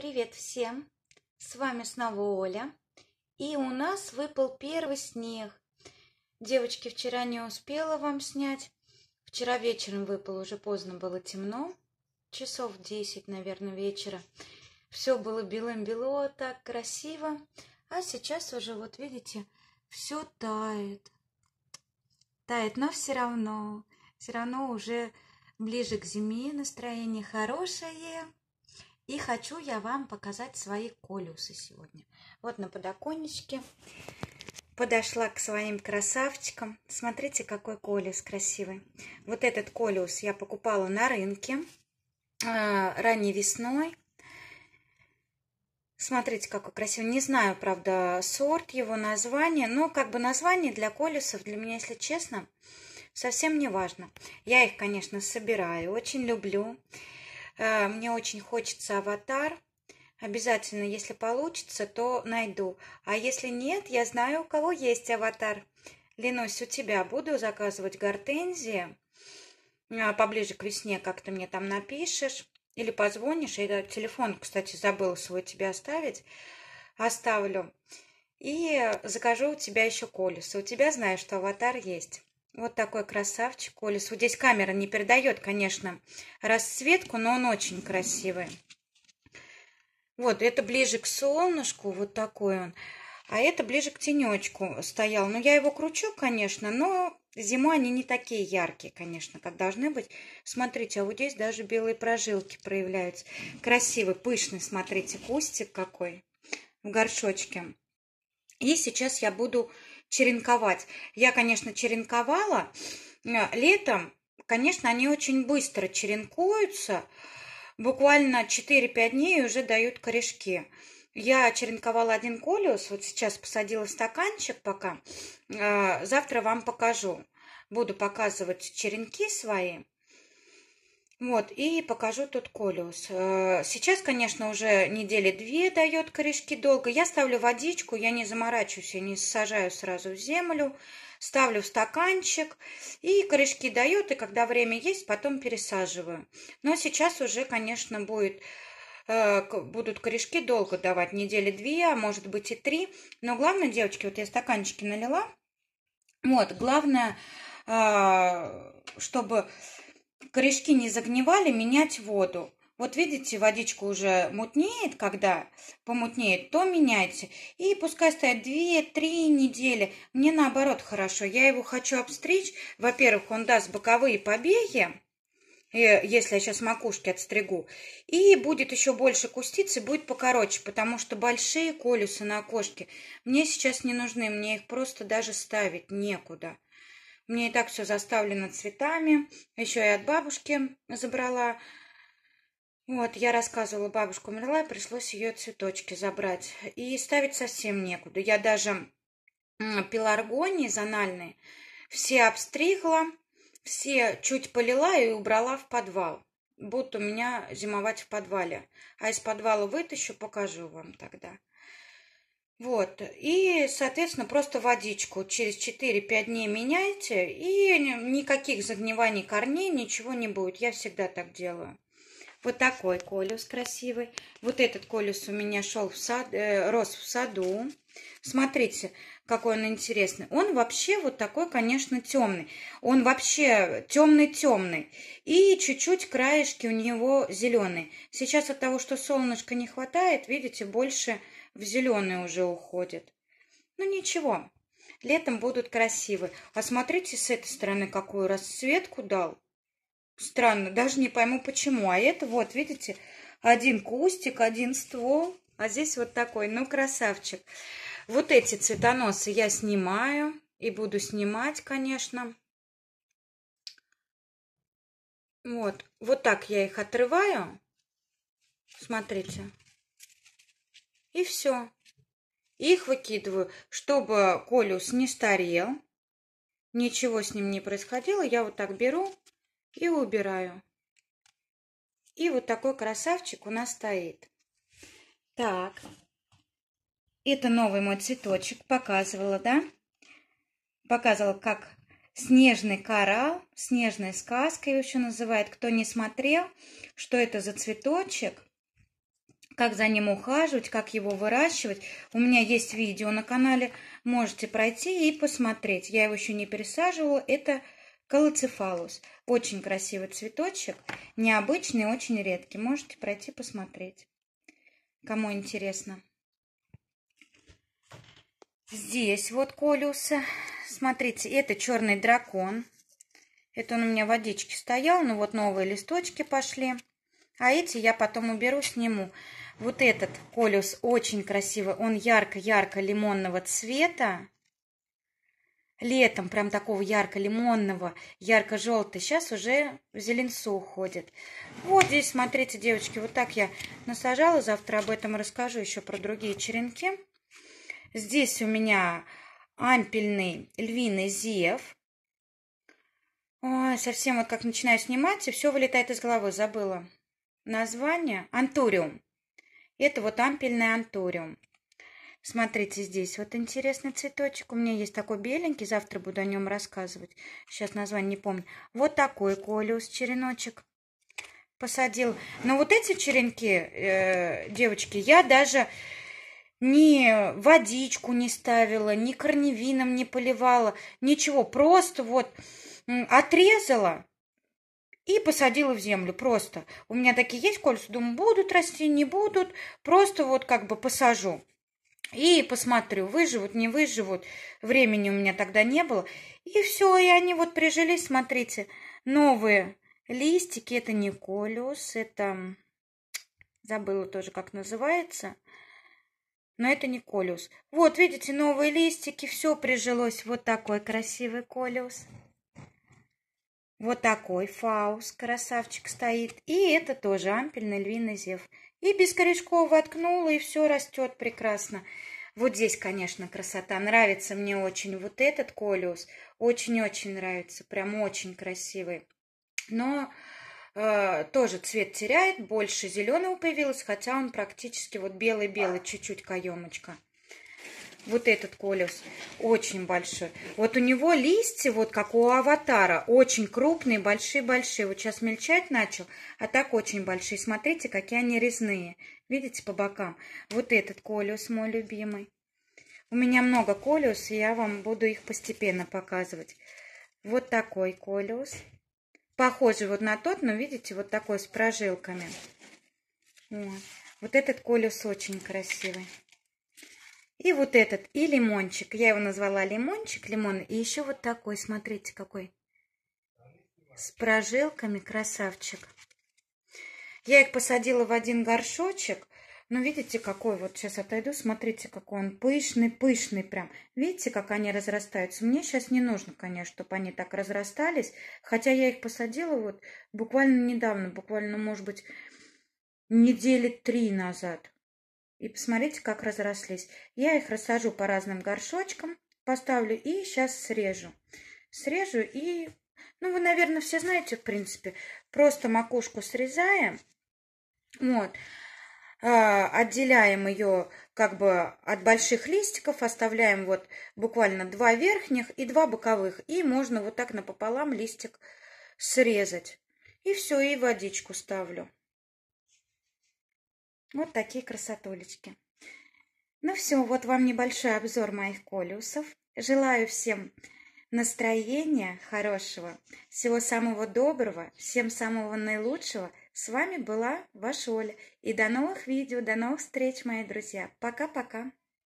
Привет всем! С вами снова Оля. И у нас выпал первый снег. Девочки, вчера не успела вам снять. Вчера вечером выпал, уже поздно было темно. Часов 10, наверное, вечера. Все было белым-бело, так красиво. А сейчас уже, вот видите, все тает. Тает, но все равно. Все равно уже ближе к зиме настроение хорошее. И хочу я вам показать свои колюсы сегодня. Вот на подоконничке подошла к своим красавчикам. Смотрите, какой колюс красивый. Вот этот колюс я покупала на рынке а, ранней весной. Смотрите, какой красивый. Не знаю, правда, сорт, его название. Но как бы название для колюсов для меня, если честно, совсем не важно. Я их, конечно, собираю, очень люблю. Э, мне очень хочется аватар. Обязательно, если получится, то найду. А если нет, я знаю, у кого есть аватар. Ленусь, у тебя буду заказывать гортензии. А, поближе к весне как то мне там напишешь. Или позвонишь. Я э, телефон, кстати, забыла свой тебе оставить. Оставлю. И э, закажу у тебя еще колеса. У тебя знаю, что аватар есть. Вот такой красавчик Олис. Вот здесь камера не передает, конечно, расцветку, но он очень красивый. Вот, это ближе к солнышку, вот такой он. А это ближе к тенечку стоял. Ну, я его кручу, конечно, но зимой они не такие яркие, конечно, как должны быть. Смотрите, а вот здесь даже белые прожилки проявляются. Красивый, пышный, смотрите, кустик какой в горшочке. И сейчас я буду черенковать. Я, конечно, черенковала э, летом. Конечно, они очень быстро черенкуются. Буквально 4-5 дней уже дают корешки. Я черенковала один колиус, вот сейчас посадила в стаканчик пока. Э, завтра вам покажу. Буду показывать черенки свои. Вот, и покажу тут колиус. Э, сейчас, конечно, уже недели две дает корешки долго. Я ставлю водичку, я не заморачиваюсь, я не сажаю сразу в землю. Ставлю в стаканчик, и корешки дает, и когда время есть, потом пересаживаю. Но сейчас уже, конечно, будет э, будут корешки долго давать, недели две, а может быть и три. Но главное, девочки, вот я стаканчики налила. Вот, главное, э, чтобы корешки не загнивали, менять воду. Вот видите, водичка уже мутнеет, когда помутнеет, то меняйте. И пускай стоит 2-3 недели. Мне наоборот хорошо. Я его хочу обстричь. Во-первых, он даст боковые побеги, э, если я сейчас макушки отстригу. И будет еще больше кустицы, будет покороче, потому что большие колюсы на окошке мне сейчас не нужны. Мне их просто даже ставить некуда. Мне и так все заставлено цветами. Еще и от бабушки забрала. Вот, я рассказывала, бабушка умерла, пришлось ее цветочки забрать. И ставить совсем некуда. Я даже пеларгонии зональные все обстригла, все чуть полила и убрала в подвал. Будут у меня зимовать в подвале. А из подвала вытащу, покажу вам тогда. Вот, и, соответственно, просто водичку через 4-5 дней меняйте, и никаких загниваний корней, ничего не будет. Я всегда так делаю. Вот такой колюс красивый. Вот этот колюс у меня шел в сад, э, рос в саду. Смотрите, какой он интересный. Он вообще вот такой, конечно, темный. Он вообще темный-темный. И чуть-чуть краешки у него зеленые. Сейчас от того, что солнышка не хватает, видите, больше в зеленый уже уходит. Ну ничего, летом будут красивы. А смотрите с этой стороны, какую расцветку дал. Странно, даже не пойму почему. А это вот, видите, один кустик, один ствол, а здесь вот такой. Ну, красавчик. Вот эти цветоносы я снимаю и буду снимать, конечно. Вот, вот так я их отрываю. Смотрите. И все. Их выкидываю, чтобы Колюс не старел. Ничего с ним не происходило. Я вот так беру и убираю. И вот такой красавчик у нас стоит. Так. Это новый мой цветочек. Показывала, да? Показывала, как снежный коралл, снежная сказка его еще называют. Кто не смотрел, что это за цветочек, как за ним ухаживать, как его выращивать. У меня есть видео на канале, можете пройти и посмотреть. Я его еще не пересаживала, это колоцефалус. Очень красивый цветочек, необычный, очень редкий. Можете пройти посмотреть, кому интересно. Здесь вот колюса. Смотрите, это черный дракон. Это он у меня в водичке стоял, но вот новые листочки пошли. А эти я потом уберу, сниму. Вот этот колюс очень красивый, он ярко-ярко лимонного цвета. Летом прям такого ярко-лимонного, ярко-желтый. Сейчас уже в зеленцу уходит. Вот здесь, смотрите, девочки, вот так я насажала. Завтра об этом расскажу еще про другие черенки. Здесь у меня ампельный львиный зев. Ой, совсем вот как начинаю снимать, и все вылетает из головы, забыла. Название. Антуриум. Это вот ампельный анториум. Смотрите, здесь вот интересный цветочек. У меня есть такой беленький, завтра буду о нем рассказывать. Сейчас название не помню. Вот такой колиус череночек посадил. Но вот эти черенки, э, девочки, я даже ни водичку не ставила, ни корневином не поливала, ничего. Просто вот отрезала и посадила в землю просто. У меня такие есть кольца, думаю, будут расти, не будут, просто вот как бы посажу. И посмотрю, выживут, не выживут. Времени у меня тогда не было. И все, и они вот прижились, смотрите, новые листики. Это не колюс, это... Забыла тоже, как называется. Но это не колюс. Вот, видите, новые листики, все прижилось. Вот такой красивый колюс. Вот такой фаус, красавчик стоит. И это тоже ампельный львиный зев. И без корешков воткнула, и все растет прекрасно. Вот здесь, конечно, красота. Нравится мне очень вот этот колиус. Очень-очень нравится. Прям очень красивый. Но э, тоже цвет теряет. Больше зеленого появилось, хотя он практически вот белый-белый, чуть-чуть каемочка вот этот колюс очень большой. Вот у него листья, вот как у аватара, очень крупные, большие-большие. Вот сейчас мельчать начал, а так очень большие. Смотрите, какие они резные. Видите, по бокам. Вот этот колюс мой любимый. У меня много колюс, и я вам буду их постепенно показывать. Вот такой колюс. Похожий вот на тот, но видите, вот такой с прожилками. Вот, вот этот колюс очень красивый. И вот этот, и лимончик. Я его назвала лимончик, лимон. И еще вот такой, смотрите, какой. С прожилками, красавчик. Я их посадила в один горшочек. Ну, видите, какой вот сейчас отойду. Смотрите, какой он пышный, пышный прям. Видите, как они разрастаются? Мне сейчас не нужно, конечно, чтобы они так разрастались. Хотя я их посадила вот буквально недавно, буквально, может быть, недели три назад. И посмотрите, как разрослись. Я их рассажу по разным горшочкам, поставлю и сейчас срежу. Срежу и... Ну, вы, наверное, все знаете, в принципе. Просто макушку срезаем. Вот. А, отделяем ее как бы от больших листиков, оставляем вот буквально два верхних и два боковых. И можно вот так напополам листик срезать. И все, и водичку ставлю. Вот такие красотулечки. Ну все, вот вам небольшой обзор моих колюсов. Желаю всем настроения хорошего, всего самого доброго, всем самого наилучшего. С вами была ваша Оля. И до новых видео, до новых встреч, мои друзья. Пока-пока.